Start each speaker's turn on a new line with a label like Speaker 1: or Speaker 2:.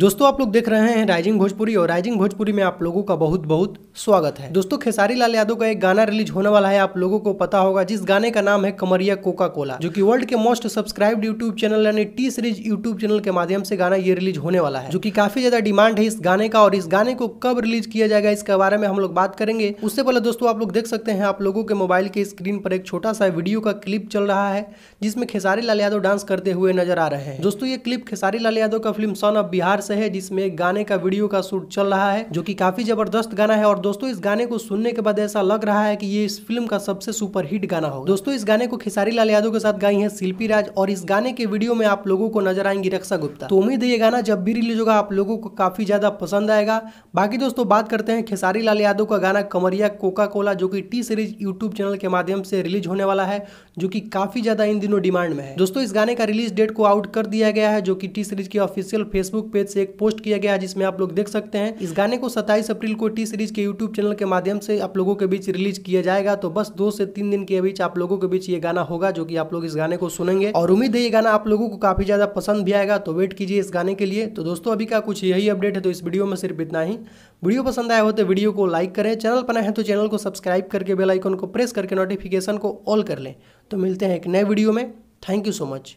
Speaker 1: दोस्तों आप लोग देख रहे हैं राइजिंग भोजपुरी और राइजिंग भोजपुरी में आप लोगों का बहुत बहुत स्वागत है दोस्तों खेसारी लाल यादव का एक गाना रिलीज होने वाला है आप लोगों को पता होगा जिस गाने का नाम है कमरिया कोका कोला जो कि वर्ल्ड के मोस्ट सब्सक्राइब्ड यूट्यूब चैनल यानी टी सीरीज यूट्यूब चैनल के माध्यम से गाना ये रिलीज होने वाला है जो की काफी ज्यादा डिमांड है इस गाने का और इस गाने को कब रिलीज किया जाएगा इसके बारे में हम लोग बात करेंगे उससे पहले दोस्तों आप लोग देख सकते हैं आप लोगों के मोबाइल के स्क्रीन पर एक छोटा सा वीडियो का क्लिप चल रहा है जिसमें खेसारी लाल यादव डांस करते हुए नजर आ रहे हैं दोस्तों ये क्लिप खेसारी लाल यादव का फिल्म सन ऑफ बिहार से है जिसमें एक गाने का वीडियो का शूट चल रहा है जो कि काफी जबरदस्त गाना है और दोस्तों इस गाने को सुनने के बाद ऐसा लग रहा है कि ये इस फिल्म का सबसे हिट गाना होगा दोस्तों इस गाने को खेसारी लाल यादव के साथ गाई है शिल्पी राज और इस गाने के वीडियो में आप लोगों को नजर आएंगी रक्षा गुप्ता तो उम्मीद है ये गाना जब भी रिलीज होगा आप लोगों को काफी ज्यादा पसंद आएगा बाकी दोस्तों बात करते हैं खेसारी लाल यादव का गाना कमरिया कोका कोला जो की टी सीरीज यूट्यूब चैनल के माध्यम से रिलीज होने वाला है जो की काफी ज्यादा इन दिनों डिमांड में है दोस्तों इस गाने का रिलीज डेट को आउट कर दिया गया है जो की टी सीरीज के ऑफिशियल फेसबुक पेज पेज से एक पोस्ट किया गया जिसमें आप लोग देख सकते हैं इस गाने को सत्ताईस अप्रैल को टी सीरीज के यूट्यूब चैनल के माध्यम से आप लोगों के बीच रिलीज किया जाएगा तो बस दो से तीन दिन के बीच आप लोगों के बीच ये गाना होगा जो की आप लोग इस गाने को सुनेंगे और उम्मीद है ये गाना आप लोगों को काफी ज्यादा पसंद भी आएगा तो वेट कीजिए इस गाने के लिए तो दोस्तों अभी का कुछ यही अपडेट है तो इस वीडियो में सिर्फ इतना ही वीडियो पसंद आया हो तो वीडियो को लाइक करें चैनल पर है तो चैनल को सब्सक्राइब करके बेल आइकन को प्रेस करके नोटिफिकेशन को ऑल कर लें तो मिलते हैं एक नए वीडियो में थैंक यू सो मच